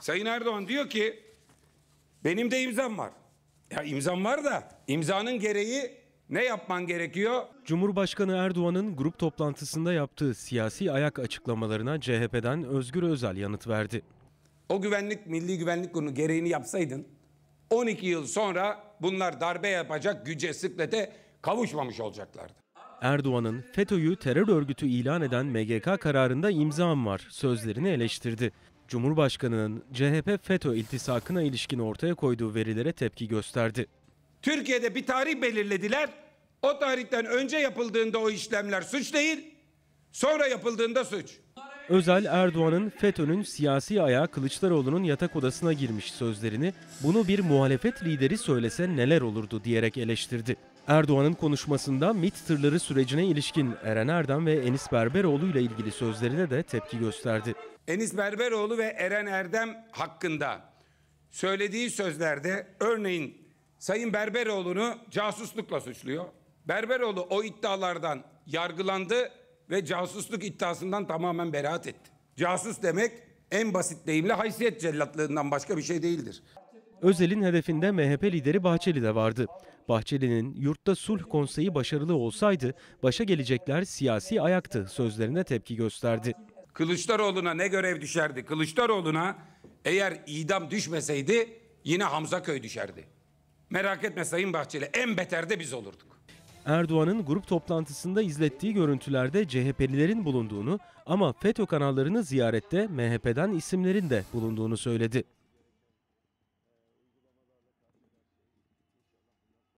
Sayın Erdoğan diyor ki benim de imzam var. Ya imzam var da imzanın gereği ne yapman gerekiyor? Cumhurbaşkanı Erdoğan'ın grup toplantısında yaptığı siyasi ayak açıklamalarına CHP'den Özgür Özel yanıt verdi. O güvenlik, milli güvenlik konu gereğini yapsaydın 12 yıl sonra bunlar darbe yapacak güce sıklete kavuşmamış olacaklardı. Erdoğan'ın FETÖ'yü terör örgütü ilan eden MGK kararında imzam var sözlerini eleştirdi. Cumhurbaşkanının CHP FETÖ iltisakına ilişkin ortaya koyduğu verilere tepki gösterdi. Türkiye'de bir tarih belirlediler. O tarihten önce yapıldığında o işlemler suç değil, sonra yapıldığında suç. Özel Erdoğan'ın FETÖ'nün siyasi ayağı Kılıçdaroğlu'nun yatak odasına girmiş sözlerini bunu bir muhalefet lideri söylese neler olurdu diyerek eleştirdi. Erdoğan'ın konuşmasında MIT tırları sürecine ilişkin Eren Erdem ve Enis Berberoğlu ile ilgili sözlerine de tepki gösterdi. Enis Berberoğlu ve Eren Erdem hakkında söylediği sözlerde örneğin Sayın Berberoğlu'nu casuslukla suçluyor. Berberoğlu o iddialardan yargılandı ve casusluk iddiasından tamamen beraat etti. Casus demek en basit deyimle haysiyet cellatlığından başka bir şey değildir. Özel'in hedefinde MHP lideri Bahçeli de vardı. Bahçeli'nin yurtta sulh konseyi başarılı olsaydı başa gelecekler siyasi ayaktı sözlerine tepki gösterdi. Kılıçdaroğlu'na ne görev düşerdi? Kılıçdaroğlu'na eğer idam düşmeseydi yine Hamza Köy düşerdi. Merak etme Sayın Bahçeli en beterde biz olurduk. Erdoğan'ın grup toplantısında izlettiği görüntülerde CHP'lilerin bulunduğunu ama FETÖ kanallarını ziyarette MHP'den isimlerin de bulunduğunu söyledi.